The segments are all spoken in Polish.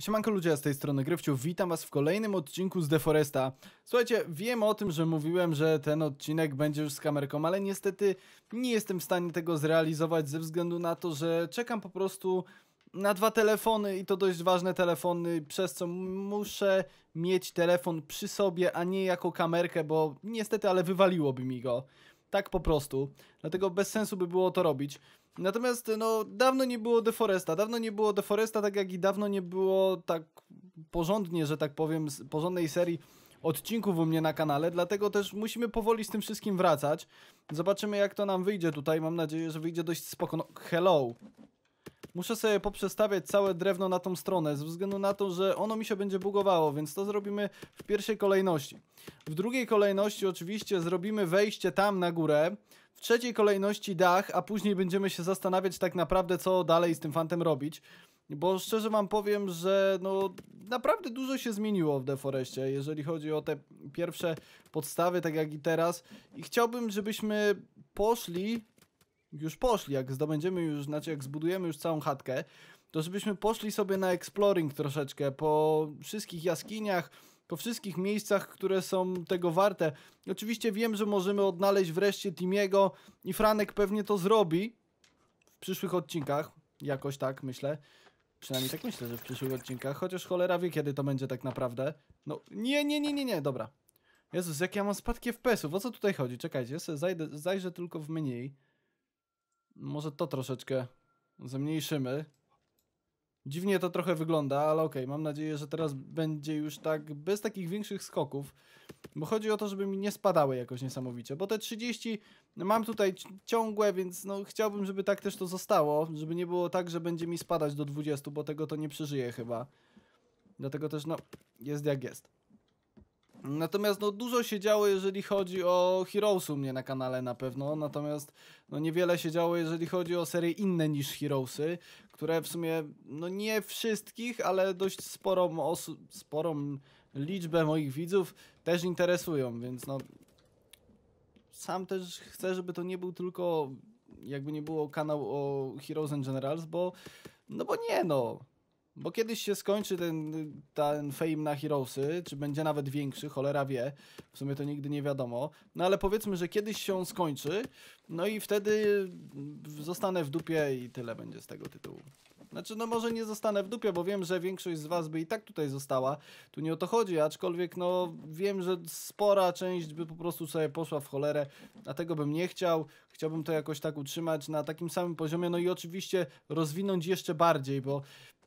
Siemanko ludzie, z tej strony Gryfciu, witam was w kolejnym odcinku z Deforesta. Słuchajcie, wiem o tym, że mówiłem, że ten odcinek będzie już z kamerką, ale niestety nie jestem w stanie tego zrealizować ze względu na to, że czekam po prostu na dwa telefony i to dość ważne telefony, przez co muszę mieć telefon przy sobie, a nie jako kamerkę, bo niestety, ale wywaliłoby mi go tak po prostu, dlatego bez sensu by było to robić. Natomiast no, dawno nie było deforesta, dawno nie było deforesta, tak jak i dawno nie było tak porządnie, że tak powiem, porządnej serii odcinków u mnie na kanale, dlatego też musimy powoli z tym wszystkim wracać. Zobaczymy jak to nam wyjdzie tutaj, mam nadzieję, że wyjdzie dość spoko... No, hello! Muszę sobie poprzestawiać całe drewno na tą stronę, ze względu na to, że ono mi się będzie bugowało, więc to zrobimy w pierwszej kolejności. W drugiej kolejności oczywiście zrobimy wejście tam na górę, w trzeciej kolejności dach, a później będziemy się zastanawiać tak naprawdę, co dalej z tym fantem robić. Bo szczerze wam powiem, że no naprawdę dużo się zmieniło w Deforeście, jeżeli chodzi o te pierwsze podstawy, tak jak i teraz. I chciałbym, żebyśmy poszli już poszli, jak zdobędziemy już, znaczy jak zbudujemy już całą chatkę, to żebyśmy poszli sobie na exploring troszeczkę po wszystkich jaskiniach, po wszystkich miejscach, które są tego warte. Oczywiście wiem, że możemy odnaleźć wreszcie Timiego i Franek pewnie to zrobi w przyszłych odcinkach, jakoś tak myślę. Przynajmniej tak myślę, że w przyszłych odcinkach, chociaż cholera wie kiedy to będzie tak naprawdę. No nie, nie, nie, nie, nie, dobra. Jezus, jak ja mam spadki FPS-ów, o co tutaj chodzi? Czekajcie, ja sobie zajdę, zajrzę tylko w mniej. Może to troszeczkę zmniejszymy. Dziwnie to trochę wygląda, ale okej, okay, mam nadzieję, że teraz będzie już tak bez takich większych skoków, bo chodzi o to, żeby mi nie spadały jakoś niesamowicie, bo te 30 mam tutaj ciągłe, więc no chciałbym, żeby tak też to zostało, żeby nie było tak, że będzie mi spadać do 20, bo tego to nie przeżyję chyba. Dlatego też no, jest jak jest. Natomiast no, dużo się działo, jeżeli chodzi o Heroes'u mnie na kanale na pewno, natomiast no, niewiele się działo, jeżeli chodzi o serie inne niż Heroesy, które w sumie, no nie wszystkich, ale dość sporą, sporą liczbę moich widzów też interesują, więc no sam też chcę, żeby to nie był tylko, jakby nie było kanał o Heroes and Generals, bo no bo nie no, bo kiedyś się skończy ten, ten fame na Heroesy, czy będzie nawet większy, cholera wie, w sumie to nigdy nie wiadomo. No ale powiedzmy, że kiedyś się on skończy, no i wtedy zostanę w dupie i tyle będzie z tego tytułu. Znaczy, no może nie zostanę w dupie, bo wiem, że większość z was by i tak tutaj została. Tu nie o to chodzi, aczkolwiek no wiem, że spora część by po prostu sobie poszła w cholerę, a tego bym nie chciał. Chciałbym to jakoś tak utrzymać na takim samym poziomie, no i oczywiście rozwinąć jeszcze bardziej, bo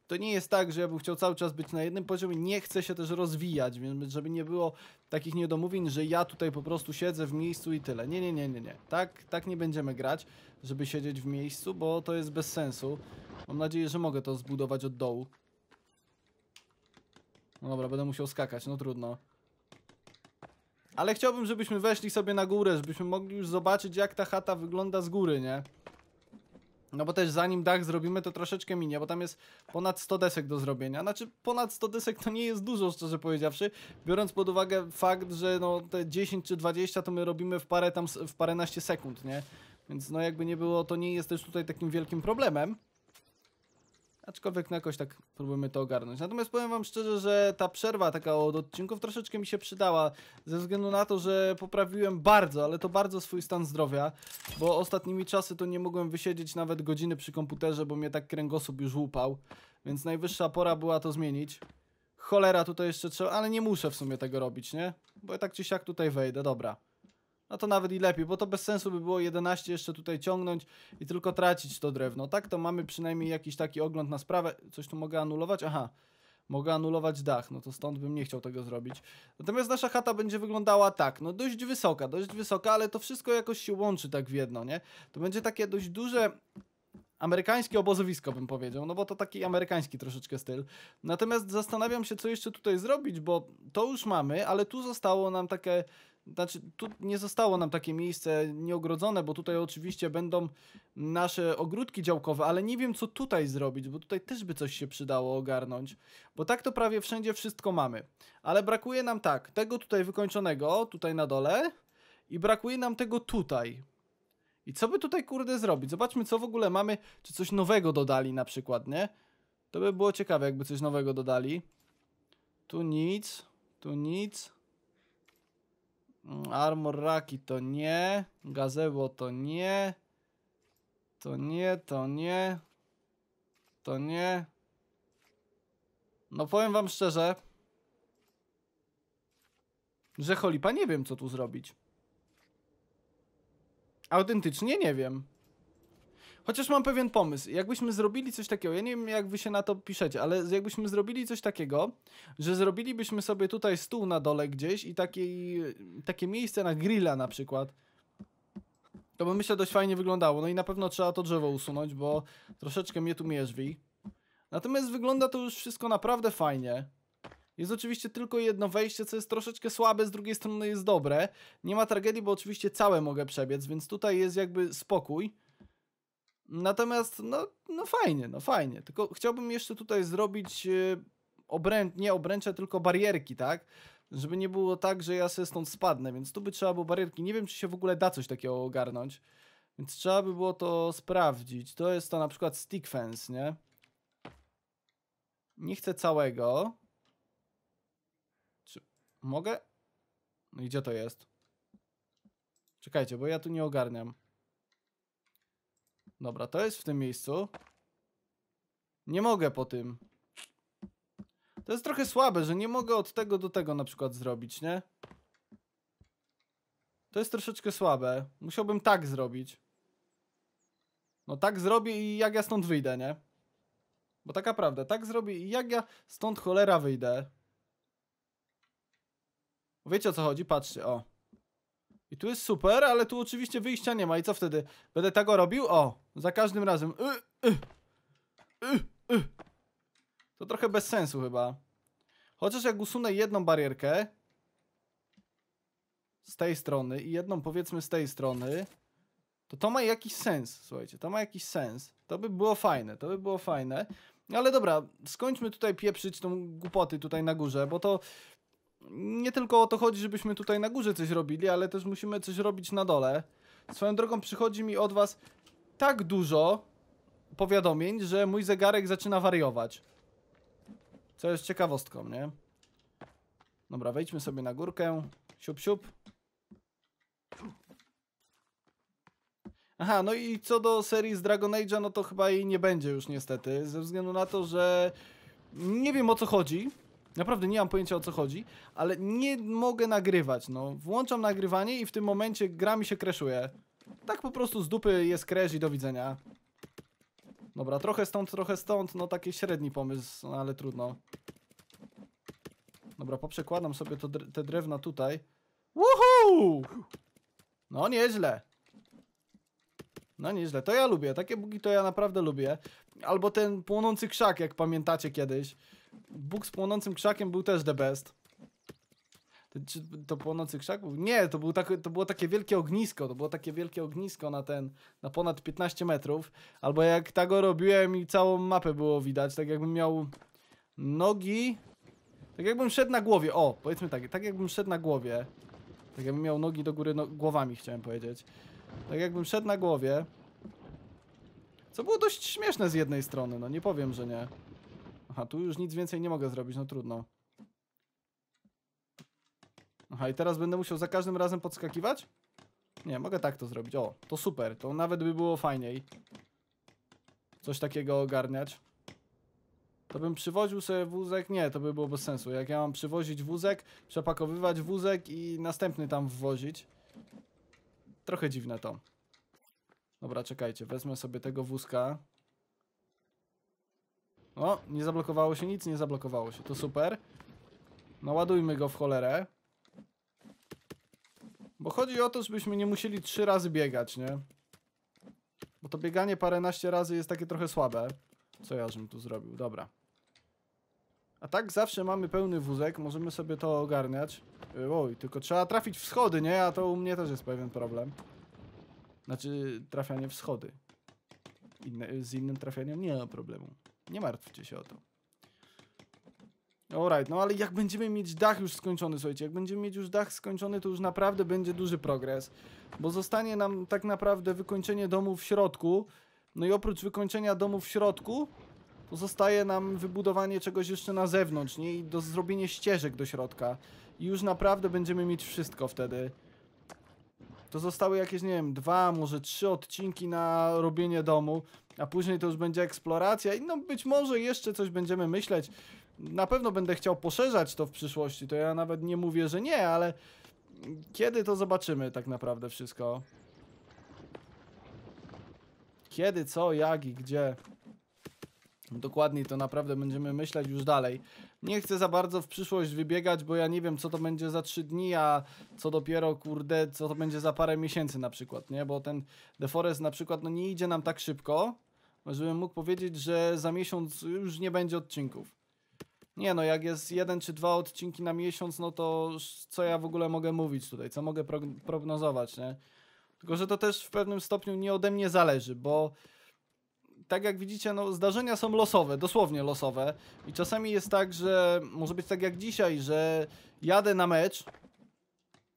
to nie jest tak, że ja bym chciał cały czas być na jednym poziomie, nie chcę się też rozwijać, więc żeby nie było takich niedomówień, że ja tutaj po prostu siedzę w miejscu i tyle. Nie, nie, nie, nie, nie. Tak, tak nie będziemy grać, żeby siedzieć w miejscu, bo to jest bez sensu. Mam nadzieję, że mogę to zbudować od dołu. No dobra, będę musiał skakać, no trudno. Ale chciałbym, żebyśmy weszli sobie na górę, żebyśmy mogli już zobaczyć, jak ta chata wygląda z góry, nie? No bo też zanim dach zrobimy, to troszeczkę minie, bo tam jest ponad 100 desek do zrobienia. Znaczy ponad 100 desek to nie jest dużo, szczerze powiedziawszy, biorąc pod uwagę fakt, że no te 10 czy 20 to my robimy w parę tam, w paręnaście sekund, nie? Więc no jakby nie było, to nie jest też tutaj takim wielkim problemem. Aczkolwiek na no jakoś tak próbujemy to ogarnąć. Natomiast powiem wam szczerze, że ta przerwa taka od odcinków troszeczkę mi się przydała. Ze względu na to, że poprawiłem bardzo, ale to bardzo swój stan zdrowia. Bo ostatnimi czasy to nie mogłem wysiedzieć nawet godziny przy komputerze, bo mnie tak kręgosłup już łupał. Więc najwyższa pora była to zmienić. Cholera tutaj jeszcze trzeba, ale nie muszę w sumie tego robić, nie? Bo ja tak czy siak tutaj wejdę, dobra no to nawet i lepiej, bo to bez sensu by było 11 jeszcze tutaj ciągnąć i tylko tracić to drewno. Tak to mamy przynajmniej jakiś taki ogląd na sprawę. Coś tu mogę anulować? Aha, mogę anulować dach, no to stąd bym nie chciał tego zrobić. Natomiast nasza chata będzie wyglądała tak, no dość wysoka, dość wysoka, ale to wszystko jakoś się łączy tak w jedno, nie? To będzie takie dość duże amerykańskie obozowisko, bym powiedział, no bo to taki amerykański troszeczkę styl. Natomiast zastanawiam się, co jeszcze tutaj zrobić, bo to już mamy, ale tu zostało nam takie znaczy, tu nie zostało nam takie miejsce nieogrodzone, bo tutaj oczywiście będą nasze ogródki działkowe, ale nie wiem, co tutaj zrobić, bo tutaj też by coś się przydało ogarnąć. Bo tak to prawie wszędzie wszystko mamy. Ale brakuje nam tak, tego tutaj wykończonego, tutaj na dole, i brakuje nam tego tutaj. I co by tutaj, kurde, zrobić? Zobaczmy, co w ogóle mamy, czy coś nowego dodali na przykład, nie? To by było ciekawe, jakby coś nowego dodali. Tu nic, tu nic. Mm, Armor Raki to nie. Gazebo to nie. To nie, to nie. To nie. No powiem wam szczerze, że cholipa nie wiem co tu zrobić. Autentycznie nie wiem. Chociaż mam pewien pomysł. Jakbyśmy zrobili coś takiego, ja nie wiem jak wy się na to piszecie, ale jakbyśmy zrobili coś takiego, że zrobilibyśmy sobie tutaj stół na dole gdzieś i takie miejsce na grilla na przykład, to by myślę dość fajnie wyglądało. No i na pewno trzeba to drzewo usunąć, bo troszeczkę mnie tu mierzwi. Natomiast wygląda to już wszystko naprawdę fajnie. Jest oczywiście tylko jedno wejście, co jest troszeczkę słabe, z drugiej strony jest dobre. Nie ma tragedii, bo oczywiście całe mogę przebiec, więc tutaj jest jakby spokój. Natomiast, no, no fajnie, no fajnie. Tylko chciałbym jeszcze tutaj zrobić e, obręcz, nie obręcze, tylko barierki, tak? Żeby nie było tak, że ja sobie stąd spadnę, więc tu by trzeba było barierki. Nie wiem, czy się w ogóle da coś takiego ogarnąć, więc trzeba by było to sprawdzić. To jest to na przykład stick fence, nie? Nie chcę całego. Czy mogę? No gdzie to jest? Czekajcie, bo ja tu nie ogarniam. Dobra, to jest w tym miejscu. Nie mogę po tym. To jest trochę słabe, że nie mogę od tego do tego na przykład zrobić, nie? To jest troszeczkę słabe. Musiałbym tak zrobić. No tak zrobię i jak ja stąd wyjdę, nie? Bo taka prawda, tak zrobię i jak ja stąd cholera wyjdę. Wiecie o co chodzi? Patrzcie, o. I tu jest super, ale tu oczywiście wyjścia nie ma. I co wtedy? Będę tego tak robił? O, za każdym razem. Y y, y, y, y, to trochę bez sensu chyba. Chociaż jak usunę jedną barierkę z tej strony i jedną powiedzmy z tej strony, to to ma jakiś sens, słuchajcie, to ma jakiś sens. To by było fajne, to by było fajne. Ale dobra, skończmy tutaj pieprzyć tą głupoty tutaj na górze, bo to nie tylko o to chodzi, żebyśmy tutaj na górze coś robili, ale też musimy coś robić na dole. Swoją drogą przychodzi mi od was tak dużo powiadomień, że mój zegarek zaczyna wariować. Co jest ciekawostką, nie? Dobra, wejdźmy sobie na górkę. Siup, siup. Aha, no i co do serii z Dragon Age'a, no to chyba jej nie będzie już niestety, ze względu na to, że nie wiem o co chodzi. Naprawdę nie mam pojęcia o co chodzi, ale nie mogę nagrywać. No, włączam nagrywanie i w tym momencie gra mi się kreszuje. Tak po prostu z dupy jest crash i do widzenia. Dobra, trochę stąd, trochę stąd, no taki średni pomysł, no, ale trudno. Dobra, poprzekładam sobie to, te drewna tutaj. Woohoo! No nieźle. No nieźle, to ja lubię, takie bugi to ja naprawdę lubię. Albo ten płonący krzak, jak pamiętacie kiedyś. Bóg z płonącym krzakiem był też the best. To, czy to płonący krzak był? Nie, to, był tak, to było takie wielkie ognisko, to było takie wielkie ognisko na ten, na ponad 15 metrów, albo jak tego tak robiłem i całą mapę było widać, tak jakbym miał nogi, tak jakbym szedł na głowie, o, powiedzmy tak, tak jakbym szedł na głowie, tak jakbym miał nogi do góry, no, głowami chciałem powiedzieć, tak jakbym szedł na głowie, co było dość śmieszne z jednej strony, no nie powiem, że nie. Aha, tu już nic więcej nie mogę zrobić, no trudno. Aha, i teraz będę musiał za każdym razem podskakiwać? Nie, mogę tak to zrobić. O, to super. To nawet by było fajniej. Coś takiego ogarniać. To bym przywoził sobie wózek. Nie, to by było bez sensu. Jak ja mam przywozić wózek, przepakowywać wózek i następny tam wwozić. Trochę dziwne to. Dobra, czekajcie. Wezmę sobie tego wózka. O, nie zablokowało się nic, nie zablokowało się. To super. Naładujmy go w cholerę. Bo chodzi o to, żebyśmy nie musieli trzy razy biegać, nie? Bo to bieganie paręnaście razy jest takie trochę słabe. Co ja tu zrobił? Dobra. A tak zawsze mamy pełny wózek, możemy sobie to ogarniać. Yy, oj, tylko trzeba trafić w schody, nie? A to u mnie też jest pewien problem. Znaczy, trafianie w schody. Inne, z innym trafianiem nie ma problemu. Nie martwcie się o to. Alright, no ale jak będziemy mieć dach już skończony, słuchajcie, jak będziemy mieć już dach skończony, to już naprawdę będzie duży progres, bo zostanie nam tak naprawdę wykończenie domu w środku, no i oprócz wykończenia domu w środku, to zostaje nam wybudowanie czegoś jeszcze na zewnątrz, nie? I do zrobienia ścieżek do środka. I już naprawdę będziemy mieć wszystko wtedy to zostały jakieś, nie wiem, dwa, może trzy odcinki na robienie domu, a później to już będzie eksploracja i no być może jeszcze coś będziemy myśleć. Na pewno będę chciał poszerzać to w przyszłości, to ja nawet nie mówię, że nie, ale kiedy to zobaczymy tak naprawdę wszystko? Kiedy, co, jak i gdzie? Dokładniej to naprawdę będziemy myśleć już dalej. Nie chcę za bardzo w przyszłość wybiegać, bo ja nie wiem, co to będzie za trzy dni, a co dopiero, kurde, co to będzie za parę miesięcy na przykład, nie? Bo ten deforest na przykład, no nie idzie nam tak szybko, żebym mógł powiedzieć, że za miesiąc już nie będzie odcinków. Nie no, jak jest jeden czy dwa odcinki na miesiąc, no to co ja w ogóle mogę mówić tutaj, co mogę prognozować, nie? Tylko, że to też w pewnym stopniu nie ode mnie zależy, bo tak jak widzicie, no, zdarzenia są losowe, dosłownie losowe. I czasami jest tak, że może być tak jak dzisiaj, że jadę na mecz,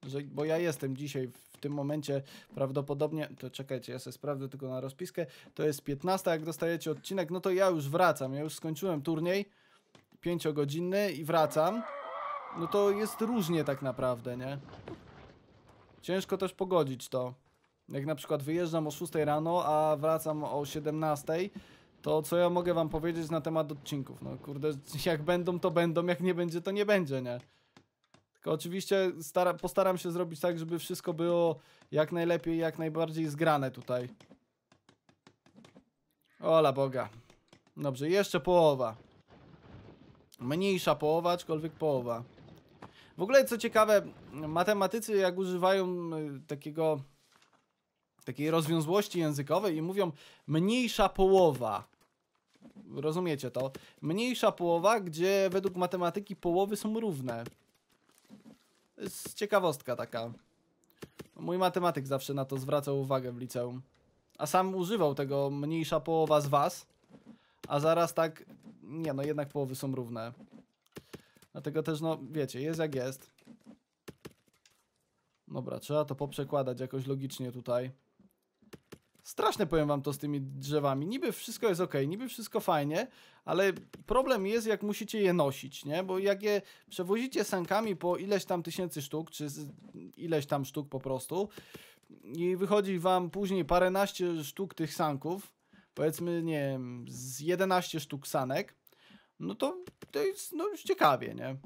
że, bo ja jestem dzisiaj w tym momencie prawdopodobnie, to czekajcie, ja sobie sprawdzę tylko na rozpiskę, to jest 15, jak dostajecie odcinek, no to ja już wracam, ja już skończyłem turniej, 5-godzinny i wracam. No to jest różnie tak naprawdę, nie? Ciężko też pogodzić to. Jak na przykład wyjeżdżam o 6 rano, a wracam o 17, to co ja mogę wam powiedzieć na temat odcinków? No kurde, jak będą to będą, jak nie będzie to nie będzie, nie? Tylko oczywiście stara, postaram się zrobić tak, żeby wszystko było jak najlepiej, jak najbardziej zgrane tutaj. Ola Boga. Dobrze, jeszcze połowa. Mniejsza połowa, aczkolwiek połowa. W ogóle co ciekawe, matematycy jak używają y, takiego takiej rozwiązłości językowej i mówią mniejsza połowa. Rozumiecie to? Mniejsza połowa, gdzie według matematyki połowy są równe. To jest ciekawostka taka. Mój matematyk zawsze na to zwracał uwagę w liceum. A sam używał tego mniejsza połowa z was. A zaraz tak... Nie no, jednak połowy są równe. Dlatego też, no wiecie, jest jak jest. Dobra, trzeba to poprzekładać jakoś logicznie tutaj. Straszne powiem wam to z tymi drzewami. Niby wszystko jest ok, niby wszystko fajnie, ale problem jest, jak musicie je nosić, nie? Bo jak je przewozicie sankami po ileś tam tysięcy sztuk, czy ileś tam sztuk po prostu, i wychodzi wam później paręnaście sztuk tych sanków, powiedzmy, nie wiem, z 11 sztuk sanek, no to to jest no, już ciekawie, nie?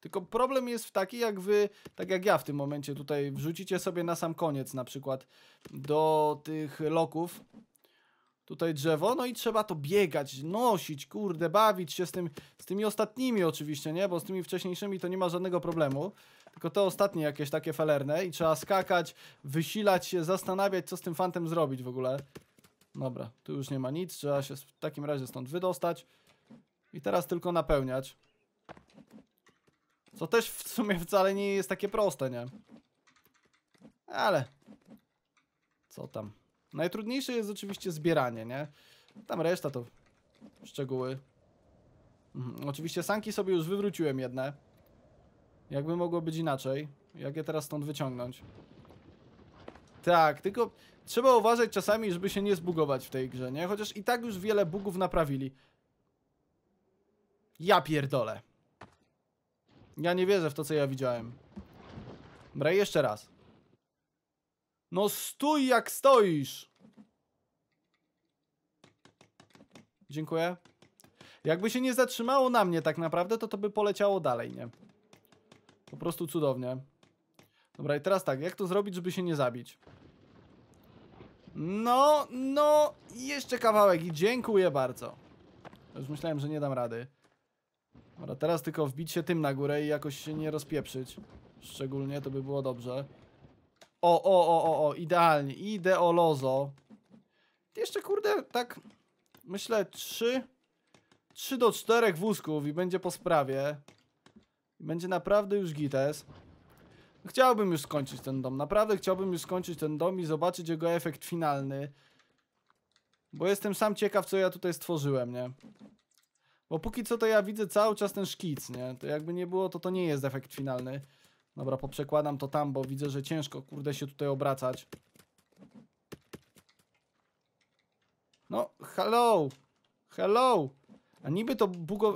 Tylko problem jest w taki, jak wy, tak jak ja w tym momencie tutaj wrzucicie sobie na sam koniec na przykład do tych loków tutaj drzewo, no i trzeba to biegać, nosić, kurde, bawić się z, tym, z tymi ostatnimi oczywiście, nie? Bo z tymi wcześniejszymi to nie ma żadnego problemu, tylko te ostatnie jakieś takie felerne i trzeba skakać, wysilać się, zastanawiać, co z tym fantem zrobić w ogóle. Dobra, tu już nie ma nic, trzeba się w takim razie stąd wydostać i teraz tylko napełniać. Co też w sumie wcale nie jest takie proste, nie? Ale... Co tam? Najtrudniejsze jest oczywiście zbieranie, nie? Tam reszta to szczegóły. Mhm. Oczywiście sanki sobie już wywróciłem jedne. Jakby mogło być inaczej. Jak je teraz stąd wyciągnąć? Tak, tylko trzeba uważać czasami, żeby się nie zbugować w tej grze, nie? Chociaż i tak już wiele bugów naprawili. Ja pierdolę. Ja nie wierzę w to, co ja widziałem. Dobra, jeszcze raz. No stój jak stoisz! Dziękuję. Jakby się nie zatrzymało na mnie tak naprawdę, to to by poleciało dalej, nie? Po prostu cudownie. Dobra, i teraz tak, jak to zrobić, żeby się nie zabić? No, no, jeszcze kawałek i dziękuję bardzo. Już myślałem, że nie dam rady. Ale teraz tylko wbić się tym na górę i jakoś się nie rozpieprzyć. Szczególnie to by było dobrze. O, o, o, o, o, idealnie. Ideolozo. Jeszcze kurde, tak myślę 3 3 do 4 wózków i będzie po sprawie. Będzie naprawdę już gites. Chciałbym już skończyć ten dom. Naprawdę chciałbym już skończyć ten dom i zobaczyć jego efekt finalny. Bo jestem sam ciekaw, co ja tutaj stworzyłem, nie? Bo póki co to ja widzę cały czas ten szkic, nie? To jakby nie było, to to nie jest efekt finalny. Dobra, poprzekładam to tam, bo widzę, że ciężko, kurde, się tutaj obracać. No, hello! Hello! A niby to, bugo,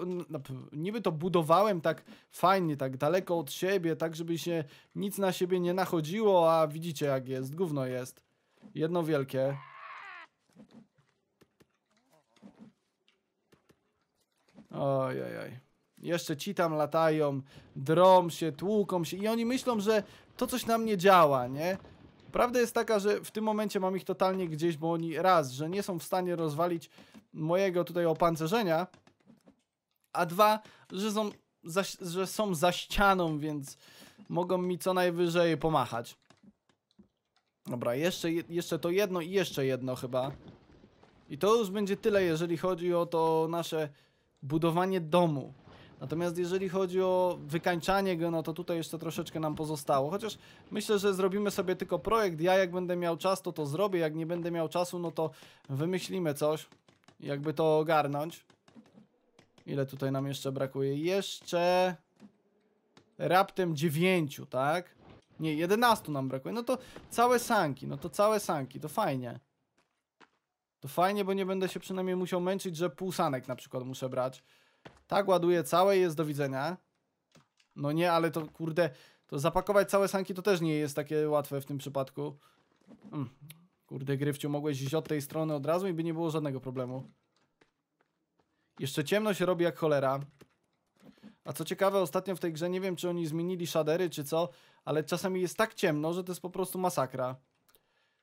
niby to budowałem tak fajnie, tak daleko od siebie, tak żeby się nic na siebie nie nachodziło, a widzicie jak jest, gówno jest. Jedno wielkie. Oj, oj, oj. Jeszcze ci tam latają, drą się, tłuką się i oni myślą, że to coś na mnie działa, nie? Prawda jest taka, że w tym momencie mam ich totalnie gdzieś, bo oni raz, że nie są w stanie rozwalić mojego tutaj opancerzenia, a dwa, że są za, że są za ścianą, więc mogą mi co najwyżej pomachać. Dobra, jeszcze, jeszcze to jedno i jeszcze jedno chyba. I to już będzie tyle, jeżeli chodzi o to nasze budowanie domu. Natomiast jeżeli chodzi o wykańczanie go, no to tutaj jeszcze troszeczkę nam pozostało. Chociaż myślę, że zrobimy sobie tylko projekt. Ja jak będę miał czas, to to zrobię. Jak nie będę miał czasu, no to wymyślimy coś, jakby to ogarnąć. Ile tutaj nam jeszcze brakuje? Jeszcze raptem 9, tak? Nie, 11 nam brakuje. No to całe sanki, no to całe sanki, to fajnie to fajnie, bo nie będę się przynajmniej musiał męczyć, że pół na przykład muszę brać. Tak ładuję całe jest do widzenia. No nie, ale to kurde, to zapakować całe sanki to też nie jest takie łatwe w tym przypadku. Mm. Kurde, Gryfciu, mogłeś iść od tej strony od razu i by nie było żadnego problemu. Jeszcze ciemno się robi jak cholera. A co ciekawe, ostatnio w tej grze, nie wiem czy oni zmienili shadery czy co, ale czasami jest tak ciemno, że to jest po prostu masakra.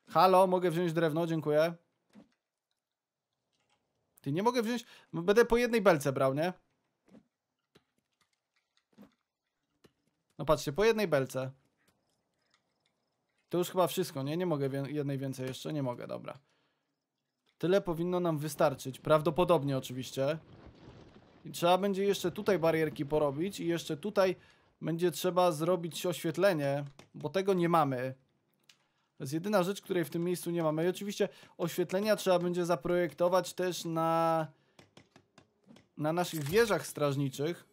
Halo, mogę wziąć drewno, dziękuję. Ty nie mogę wziąć. Będę po jednej belce brał, nie? No patrzcie, po jednej belce. To już chyba wszystko, nie? Nie mogę jednej więcej jeszcze, nie mogę, dobra. Tyle powinno nam wystarczyć, prawdopodobnie oczywiście. I trzeba będzie jeszcze tutaj barierki porobić i jeszcze tutaj będzie trzeba zrobić oświetlenie, bo tego nie mamy. To jest jedyna rzecz, której w tym miejscu nie mamy. I oczywiście oświetlenia trzeba będzie zaprojektować też na, na naszych wieżach strażniczych.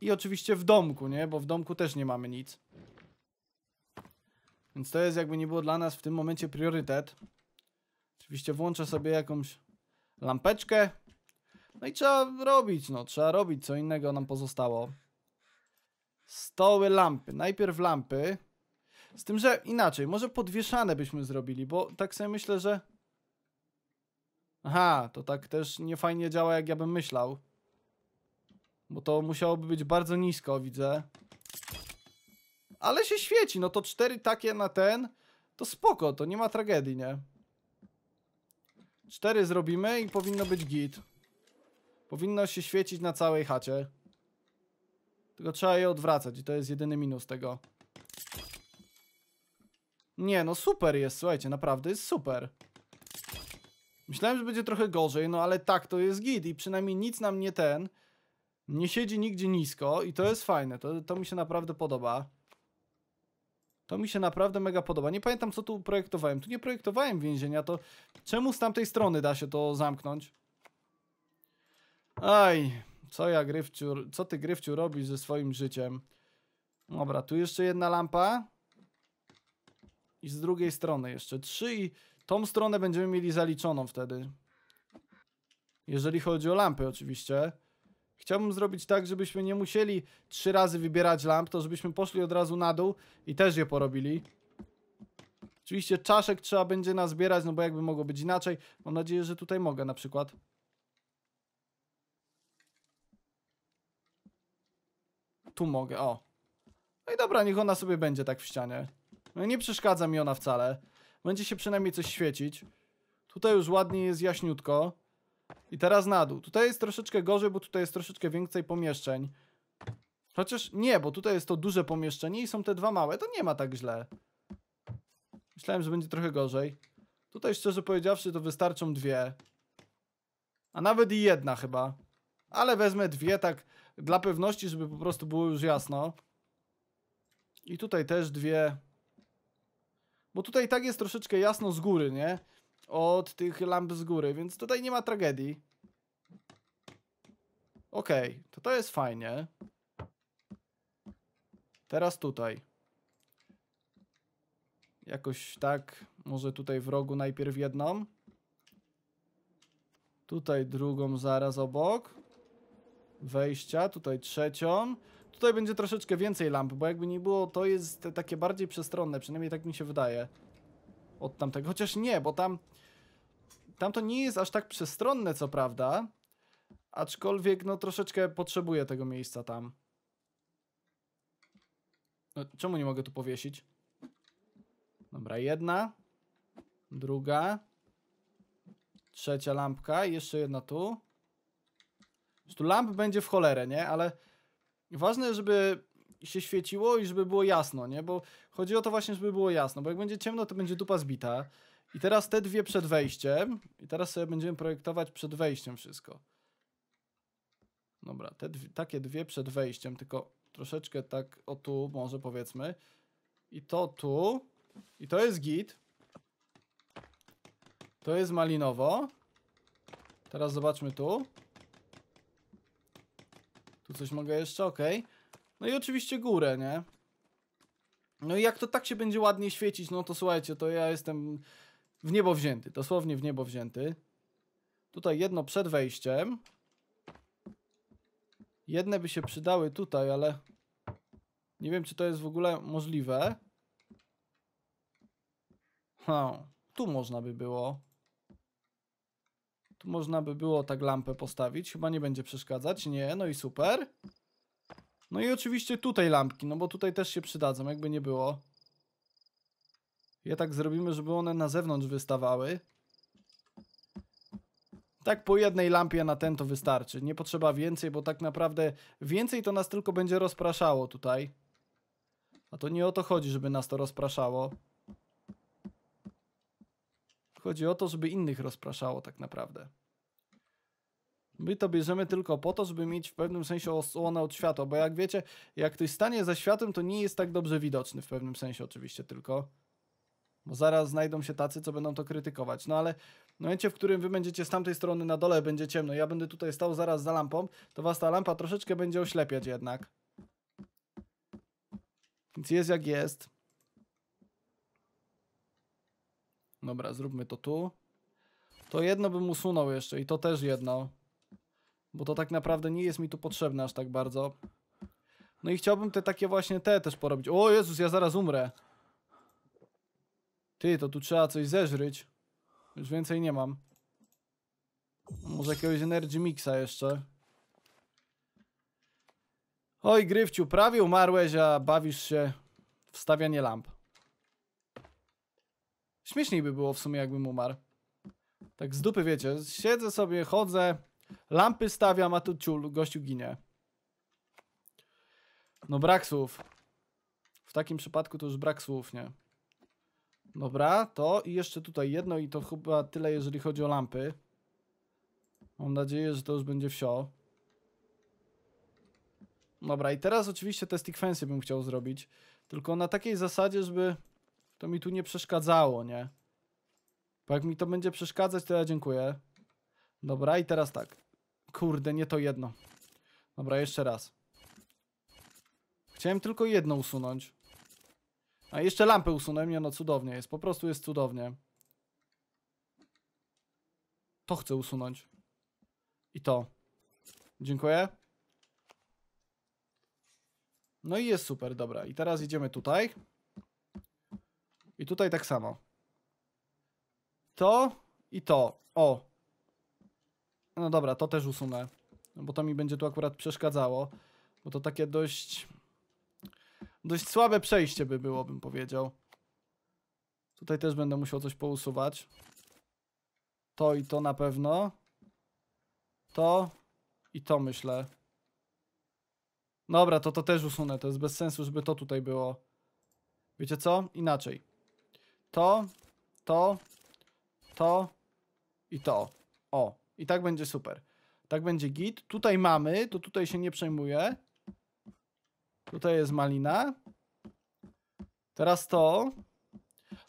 I oczywiście w domku, nie? Bo w domku też nie mamy nic. Więc to jest jakby nie było dla nas w tym momencie priorytet. Oczywiście włączę sobie jakąś lampeczkę. No i trzeba robić, no. Trzeba robić, co innego nam pozostało. Stoły lampy. Najpierw lampy. Z tym, że inaczej, może podwieszane byśmy zrobili, bo tak sobie myślę, że... Aha, to tak też nie fajnie działa, jak ja bym myślał. Bo to musiałoby być bardzo nisko, widzę. Ale się świeci, no to cztery takie na ten, to spoko, to nie ma tragedii, nie? Cztery zrobimy i powinno być git. Powinno się świecić na całej chacie. Tylko trzeba je odwracać i to jest jedyny minus tego. Nie, no super jest, słuchajcie, naprawdę jest super. Myślałem, że będzie trochę gorzej, no ale tak, to jest git i przynajmniej nic nam nie ten, nie siedzi nigdzie nisko i to jest fajne, to, to mi się naprawdę podoba. To mi się naprawdę mega podoba. Nie pamiętam, co tu projektowałem. Tu nie projektowałem więzienia, to czemu z tamtej strony da się to zamknąć? Aj, co ja, Gryfciu, co ty, Gryfciu, robisz ze swoim życiem? Dobra, tu jeszcze jedna lampa i z drugiej strony jeszcze trzy i tą stronę będziemy mieli zaliczoną wtedy. Jeżeli chodzi o lampy oczywiście. Chciałbym zrobić tak, żebyśmy nie musieli trzy razy wybierać lamp, to żebyśmy poszli od razu na dół i też je porobili. Oczywiście czaszek trzeba będzie nazbierać, no bo jakby mogło być inaczej. Mam nadzieję, że tutaj mogę na przykład. Tu mogę, o. No i dobra, niech ona sobie będzie tak w ścianie. No nie przeszkadza mi ona wcale. Będzie się przynajmniej coś świecić. Tutaj już ładnie jest jaśniutko. I teraz na dół. Tutaj jest troszeczkę gorzej, bo tutaj jest troszeczkę więcej pomieszczeń. Chociaż nie, bo tutaj jest to duże pomieszczenie i są te dwa małe. To nie ma tak źle. Myślałem, że będzie trochę gorzej. Tutaj szczerze powiedziawszy to wystarczą dwie. A nawet i jedna chyba. Ale wezmę dwie tak dla pewności, żeby po prostu było już jasno. I tutaj też dwie. Bo tutaj tak jest troszeczkę jasno z góry, nie? Od tych lamp z góry, więc tutaj nie ma tragedii. Okej, okay, to to jest fajnie. Teraz tutaj. Jakoś tak, może tutaj w rogu najpierw jedną. Tutaj drugą zaraz obok. Wejścia, tutaj trzecią. Tutaj będzie troszeczkę więcej lamp, bo jakby nie było, to jest takie bardziej przestronne, przynajmniej tak mi się wydaje. Od tamtego, chociaż nie, bo tam... Tam to nie jest aż tak przestronne, co prawda, aczkolwiek no troszeczkę potrzebuję tego miejsca tam. No, czemu nie mogę tu powiesić? Dobra, jedna, druga, trzecia lampka i jeszcze jedna tu. Już tu lamp będzie w cholerę, nie? Ale ważne, żeby się świeciło i żeby było jasno, nie? Bo chodzi o to właśnie, żeby było jasno, bo jak będzie ciemno, to będzie dupa zbita. I teraz te dwie przed wejściem i teraz sobie będziemy projektować przed wejściem wszystko. Dobra, te dwie, takie dwie przed wejściem, tylko troszeczkę tak o tu może powiedzmy. I to tu. I to jest git. To jest malinowo. Teraz zobaczmy tu. Tu coś mogę jeszcze, okej. Okay. No i oczywiście górę, nie? No i jak to tak się będzie ładnie świecić, no to słuchajcie, to ja jestem w niebo wzięty, dosłownie w niebo wzięty. Tutaj jedno przed wejściem. Jedne by się przydały tutaj, ale nie wiem, czy to jest w ogóle możliwe. No, tu można by było. Tu można by było tak lampę postawić, chyba nie będzie przeszkadzać, nie, no i super. No i oczywiście tutaj lampki, no bo tutaj też się przydadzą, jakby nie było. Je tak zrobimy, żeby one na zewnątrz wystawały. Tak po jednej lampie na ten to wystarczy. Nie potrzeba więcej, bo tak naprawdę więcej to nas tylko będzie rozpraszało tutaj. A to nie o to chodzi, żeby nas to rozpraszało. Chodzi o to, żeby innych rozpraszało tak naprawdę. My to bierzemy tylko po to, żeby mieć w pewnym sensie osłonę od światła, bo jak wiecie, jak ktoś stanie za światłem, to nie jest tak dobrze widoczny w pewnym sensie oczywiście tylko. Bo zaraz znajdą się tacy, co będą to krytykować. No ale w momencie, w którym wy będziecie z tamtej strony na dole, będzie ciemno, ja będę tutaj stał zaraz za lampą, to was ta lampa troszeczkę będzie oślepiać jednak. Więc jest jak jest. Dobra, zróbmy to tu. To jedno bym usunął jeszcze i to też jedno. Bo to tak naprawdę nie jest mi tu potrzebne aż tak bardzo. No i chciałbym te takie właśnie te też porobić. O Jezus, ja zaraz umrę. Ty, to tu trzeba coś zeżryć. Już więcej nie mam. Może jakiegoś Energy Mixa jeszcze. Oj, Gryfciu, prawie umarłeś, a bawisz się w stawianie lamp. Śmieszniej by było w sumie, jakbym umarł. Tak z dupy, wiecie, siedzę sobie, chodzę, lampy stawiam, a tu ciul, gościu ginie. No brak słów. W takim przypadku to już brak słów, nie? Dobra, to i jeszcze tutaj jedno i to chyba tyle, jeżeli chodzi o lampy. Mam nadzieję, że to już będzie wsio. Dobra, i teraz oczywiście te stick bym chciał zrobić. Tylko na takiej zasadzie, żeby to mi tu nie przeszkadzało, nie? Bo jak mi to będzie przeszkadzać, to ja dziękuję. Dobra, i teraz tak. Kurde, nie to jedno. Dobra, jeszcze raz. Chciałem tylko jedno usunąć. A jeszcze lampę usunąłem, nie no, cudownie jest. Po prostu jest cudownie. To chcę usunąć. I to. Dziękuję. No i jest super, dobra. I teraz idziemy tutaj. I tutaj tak samo. To i to. O. No dobra, to też usunę. Bo to mi będzie tu akurat przeszkadzało. Bo to takie dość... Dość słabe przejście by było, bym powiedział. Tutaj też będę musiał coś pousuwać. To i to na pewno. To i to myślę. Dobra, to to też usunę. To jest bez sensu, żeby to tutaj było. Wiecie co? Inaczej to, to, to i to. O, i tak będzie super. Tak będzie git. Tutaj mamy, to tutaj się nie przejmuję. Tutaj jest malina. Teraz to.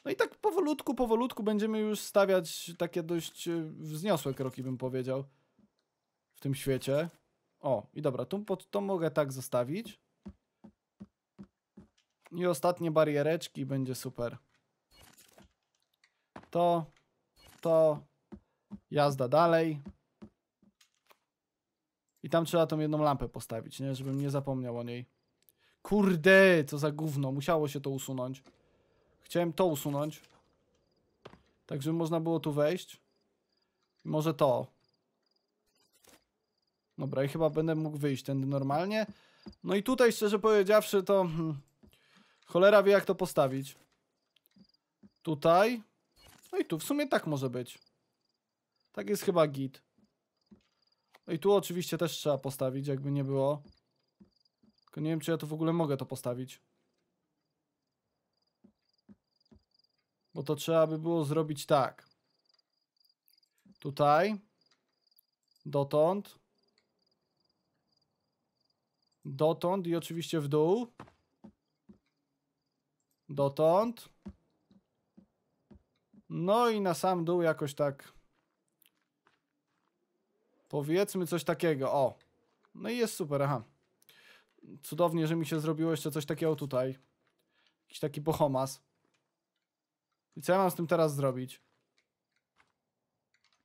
No i tak powolutku, powolutku będziemy już stawiać takie dość y, wzniosłe kroki, bym powiedział. W tym świecie. O, i dobra, tu, to mogę tak zostawić. I ostatnie bariereczki, będzie super to, to, jazda dalej. I tam trzeba tą jedną lampę postawić, nie? Żebym nie zapomniał o niej. Kurde, co za gówno. Musiało się to usunąć. Chciałem to usunąć. Tak, żeby można było tu wejść. I może to. Dobra, i chyba będę mógł wyjść tędy normalnie. No i tutaj, szczerze powiedziawszy, to... Hmm, cholera wie, jak to postawić. Tutaj. No i tu w sumie tak może być. Tak jest chyba git. No i tu oczywiście też trzeba postawić, jakby nie było. Tylko nie wiem, czy ja tu w ogóle mogę to postawić. Bo to trzeba by było zrobić tak. Tutaj. Dotąd. Dotąd i oczywiście w dół. Dotąd. No i na sam dół jakoś tak... Powiedzmy coś takiego, o. No i jest super, aha. Cudownie, że mi się zrobiło jeszcze coś takiego tutaj. Jakiś taki pochomas. I co ja mam z tym teraz zrobić?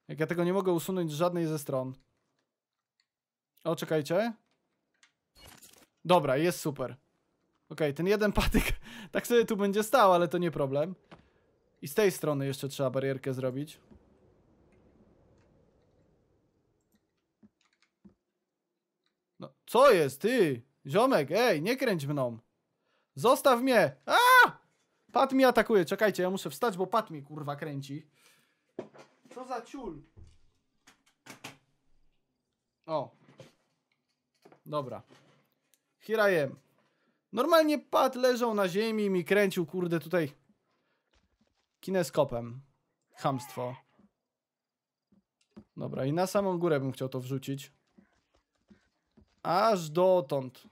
Jak ja tego nie mogę usunąć z żadnej ze stron. O, czekajcie. Dobra, jest super. Ok, ten jeden patyk tak sobie tu będzie stał, ale to nie problem. I z tej strony jeszcze trzeba barierkę zrobić. No, co jest, ty? Ziomek, ej, nie kręć mną. Zostaw mnie! A! Pat mi atakuje, czekajcie, ja muszę wstać, bo Pat mi kurwa kręci. Co za ciul? O. Dobra. am. Normalnie Pat leżał na ziemi i mi kręcił, kurde, tutaj Kineskopem. Hamstwo. Dobra, i na samą górę bym chciał to wrzucić. Aż dotąd.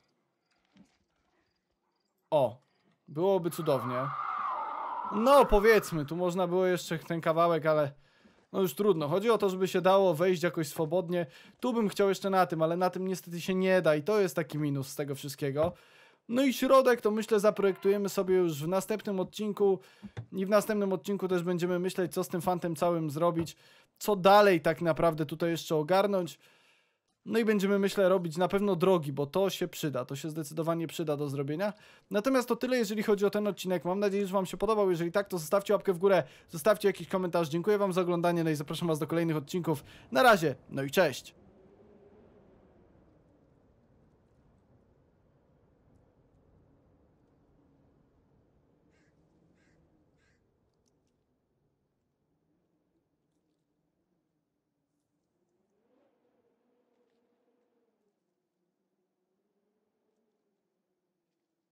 O, byłoby cudownie. No, powiedzmy, tu można było jeszcze ten kawałek, ale... No już trudno. Chodzi o to, żeby się dało wejść jakoś swobodnie. Tu bym chciał jeszcze na tym, ale na tym niestety się nie da i to jest taki minus z tego wszystkiego. No i środek to myślę zaprojektujemy sobie już w następnym odcinku i w następnym odcinku też będziemy myśleć, co z tym fantem całym zrobić, co dalej tak naprawdę tutaj jeszcze ogarnąć. No i będziemy, myślę, robić na pewno drogi, bo to się przyda, to się zdecydowanie przyda do zrobienia. Natomiast to tyle, jeżeli chodzi o ten odcinek. Mam nadzieję, że Wam się podobał. Jeżeli tak, to zostawcie łapkę w górę, zostawcie jakiś komentarz. Dziękuję Wam za oglądanie, no i zapraszam Was do kolejnych odcinków. Na razie, no i cześć!